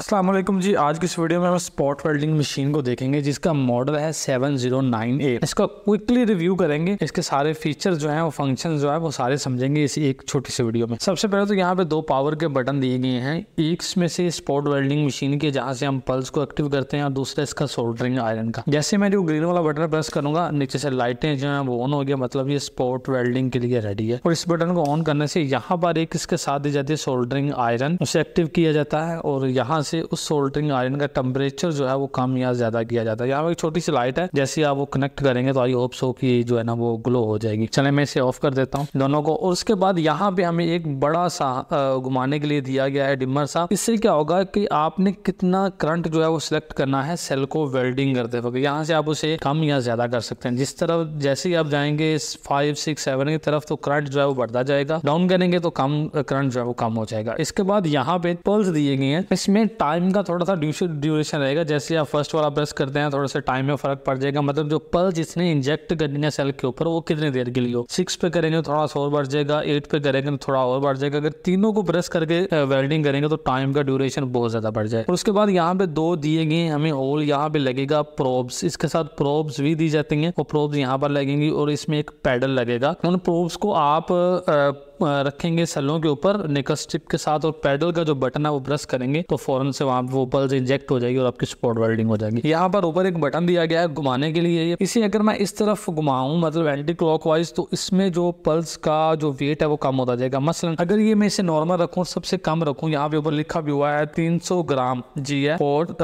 असलम जी आज की इस वीडियो में हम स्पॉट वेल्डिंग मशीन को देखेंगे जिसका मॉडल है 7098 इसका क्विकली रिव्यू करेंगे इसके सारे फीचर जो हैं वो फंक्शन जो है वो सारे समझेंगे इसी एक छोटी सी वीडियो में सबसे पहले तो यहाँ पे दो पावर के बटन दिए गए हैं एक में से स्पॉट वेल्डिंग मशीन के जहाँ से हम पल्स को एक्टिव करते हैं और दूसरा इसका सोल्डरिंग आयरन का जैसे मैं जो ग्रीन वाला बटन प्रेस करूंगा नीचे से लाइटें जो है वो ऑन हो गया मतलब ये स्पॉट वेल्डिंग के लिए रेडी है और इस बटन को ऑन करने से यहाँ पर एक इसके साथ दी जाती है सोल्डरिंग आयरन उसे एक्टिव किया जाता है और यहाँ से उस सोल्डरिंग आयरन का टेम्परेचर जो है वो कम या ज्यादा किया जाता है यहाँ पर एक छोटी सी लाइट है जैसे आप वो कनेक्ट करेंगे तो आई होप सो कि जो है ना वो ग्लो हो जाएगी चले मैं इसे ऑफ कर देता हूँ दोनों को और उसके बाद यहाँ पे हमें एक बड़ा सा घुमाने के लिए दिया गया है डिमर सा इससे क्या होगा कि आपने कितना करंट जो है वो सिलेक्ट करना है सेल को वेल्डिंग करते वक्त यहाँ से आप उसे कम या ज्यादा कर सकते हैं जिस तरफ जैसे ही आप जाएंगे फाइव सिक्स सेवन की तरफ तो करंट जो है वो बढ़ता जाएगा डाउन करेंगे तो कम करंट जो है वो कम हो जाएगा इसके बाद यहाँ पे पल्स दिए गए हैं इसमें टाइम का थोड़ा सा ड्यूरेशन रहेगा जैसे आप फर्स्ट वाला ब्रश करते हैं थोड़ा सा टाइम में फर्क पड़ जाएगा मतलब जो पल जिसने इंजेक्ट करनी है सेल के ऊपर वो कितनी देर के लिए हो सिक्स पे करेंगे तो थोड़ा सा और बढ़ जाएगा एट पे करेंगे तो थोड़ा और बढ़ जाएगा अगर तीनों को ब्रश करके वेल्डिंग करेंगे तो टाइम का ड्यूरेशन बहुत ज्यादा बढ़ जाएगा और उसके बाद यहाँ पे दो दिए गए हमें होल यहाँ पे लगेगा प्रोब्स इसके साथ प्रोब्स भी दी जाती है वो प्रोब्स यहाँ पर लगेंगी और इसमें एक पैडल लगेगा उन प्रोब्स को आप रखेंगे सलों के ऊपर निकल स्टिप के साथ और पैडल का जो बटन है वो ब्रश करेंगे तो फौरन से वहाँ वो पल्स इंजेक्ट हो जाएगी और आपकी स्पॉट वेल्डिंग हो जाएगी यहाँ पर ऊपर एक बटन दिया गया है घुमाने के लिए इसे अगर मैं इस तरफ घुमाऊँ मतलब एंटी क्लॉक तो इसमें जो पल्स का जो वेट है वो कम होता जाएगा मसलन अगर ये मैं इसे नॉर्मल रखू सबसे कम रखू यहाँ पे ऊपर लिखा भी हुआ है तीन ग्राम जी है और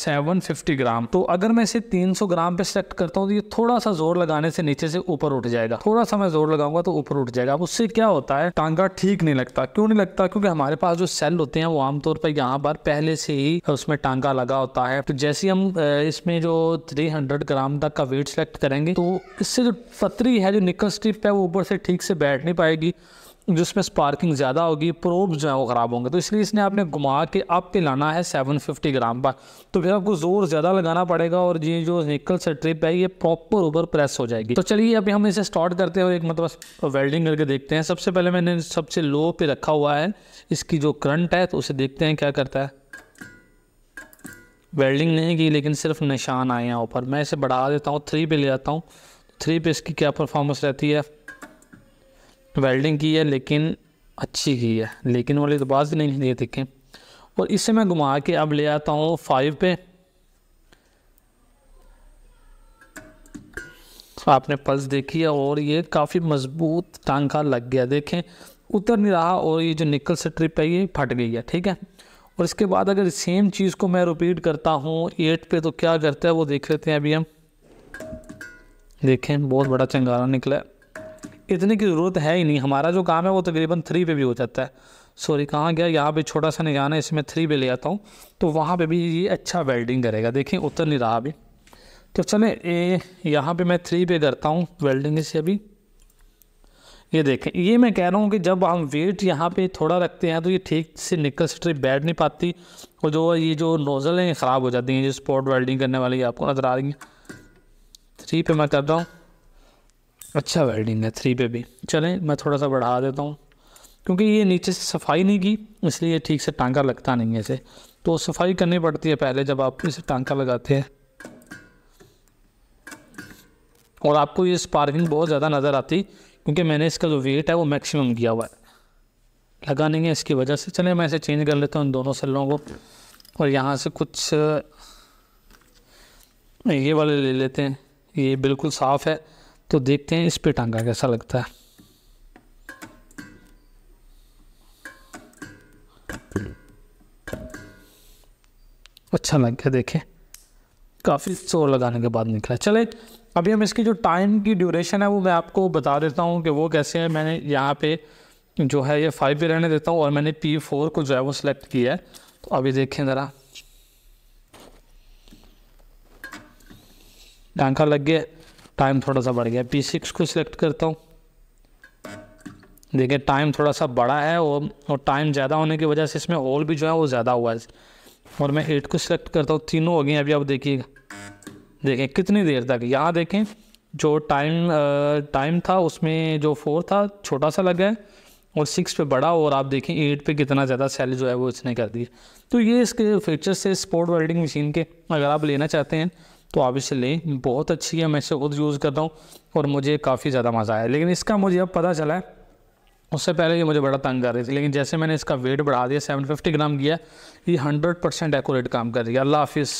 सेवन ग्राम तो अगर मैं इसे तीन ग्राम पे सेलेक्ट करता हूँ तो ये थोड़ा सा जोर लगाने से नीचे से ऊपर उठ जाएगा थोड़ा सा मैं जोर लगाऊंगा तो ऊपर उठ जाएगा उससे क्या होता है है टांगा ठीक नहीं लगता क्यों नहीं लगता क्योंकि हमारे पास जो सेल होते हैं वो आमतौर पर यहाँ पर पहले से ही उसमें टांगा लगा होता है तो जैसे हम इसमें जो 300 ग्राम तक का वेट सेलेक्ट करेंगे तो इससे जो पतरी है जो निकल स्ट्रिप है वो ऊपर से ठीक से बैठ नहीं पाएगी जिसमें स्पार्किंग ज़्यादा होगी प्रोब जो है वो ख़राब होंगे तो इसलिए इसने आपने घुमा के अप पे लाना है 750 ग्राम पर तो फिर आपको ज़ोर ज़्यादा लगाना पड़ेगा और ये जो निकल से ट्रिप है ये प्रॉपर ऊपर प्रेस हो जाएगी तो चलिए अभी हम इसे स्टार्ट करते हैं और एक मतलब वेल्डिंग करके देखते हैं सबसे पहले मैंने सबसे लो पे रखा हुआ है इसकी जो करंट है तो उसे देखते हैं क्या करता है वेल्डिंग नहीं की लेकिन सिर्फ निशान आए हैं ऊपर मैं इसे बढ़ा देता हूँ थ्री पे ले जाता हूँ थ्री पे इसकी क्या परफॉर्मेंस रहती है वेल्डिंग की है लेकिन अच्छी की है लेकिन वाली तो बात नहीं दिए थे और इसे मैं घुमा के अब ले आता हूँ फाइव पे आपने पल्स देखी है और ये काफ़ी मजबूत टांका लग गया देखें उतर नहीं रहा और ये जो निकल स्ट्रिप है ये फट गई है ठीक है और इसके बाद अगर सेम चीज़ को मैं रिपीट करता हूँ एट पे तो क्या करता है वो देख लेते हैं अभी हम देखें बहुत बड़ा चंगारा निकला है इतने की ज़रूरत है ही नहीं हमारा जो काम है वो तकरीबन थ्री पे भी हो जाता है सॉरी कहाँ गया यहाँ पे छोटा सा निशान है इसमें थ्री पे ले आता हूँ तो वहाँ पे भी ये अच्छा वेल्डिंग करेगा देखें उतर नहीं रहा अभी तो चले यहाँ पे मैं थ्री पे करता हूँ वेल्डिंग से अभी ये देखें ये मैं कह रहा हूँ कि जब हम वेट यहाँ पे थोड़ा रखते हैं तो ये ठीक से निकल स्ट्रिप बैठ नहीं पाती और जो ये जो नोज़ल हैं ख़राब हो जाती हैं जो स्पॉट वेल्डिंग करने वाली आपको नज़र आ रही है थ्री पे मैं कर रहा हूँ अच्छा वेल्डिंग है थ्री पे भी चलें मैं थोड़ा सा बढ़ा देता हूँ क्योंकि ये नीचे से सफाई नहीं की इसलिए ये ठीक से टांका लगता नहीं है इसे तो सफाई करनी पड़ती है पहले जब आप इसे टांका लगाते हैं और आपको ये स्पार्किंग बहुत ज़्यादा नज़र आती क्योंकि मैंने इसका जो वेट है वो मैक्सिमम किया हुआ है लगा नहीं है इसकी वजह से चले मैं इसे चेंज कर लेता हूँ इन दोनों सेलों को और यहाँ से कुछ ये वाले ले लेते हैं ये बिल्कुल साफ़ है तो देखते हैं इस पे टांगा कैसा लगता है अच्छा लग गया देखें काफ़ी शोर लगाने के बाद निकला चले अभी हम इसकी जो टाइम की ड्यूरेशन है वो मैं आपको बता देता हूँ कि वो कैसे है मैंने यहाँ पे जो है ये फाइव पे रहने देता हूँ और मैंने पी फोर को जो है वो सिलेक्ट किया है तो अभी देखें ज़रा डांका लग गया टाइम थोड़ा सा बढ़ गया पी सिक्स को सिलेक्ट करता हूँ देखिए टाइम थोड़ा सा बड़ा है और और टाइम ज़्यादा होने की वजह से इसमें होल भी जो है वो ज़्यादा हुआ है और मैं एट को सिलेक्ट करता हूँ तीनों हो गए अभी आप देखिएगा देखें कितनी देर तक यहाँ देखें जो टाइम टाइम था उसमें जो फोर था छोटा सा लगा है और सिक्स पे बड़ा और आप देखें एट पे कितना ज़्यादा सेल जो है वो इसने कर दी तो ये इसके फीचर्स है स्पोर्ट वेल्डिंग मशीन के अगर आप लेना चाहते हैं तो आप इसे लें बहुत अच्छी है मैं इसे खुद यूज़ करता हूँ और मुझे काफ़ी ज़्यादा मज़ा आया लेकिन इसका मुझे अब पता चला है उससे पहले ये मुझे बड़ा तंग कर रही थी लेकिन जैसे मैंने इसका वेट बढ़ा दिया 750 ग्राम किया ये 100 परसेंट एकूरेट काम कर रही है अल्लाह हाफिज़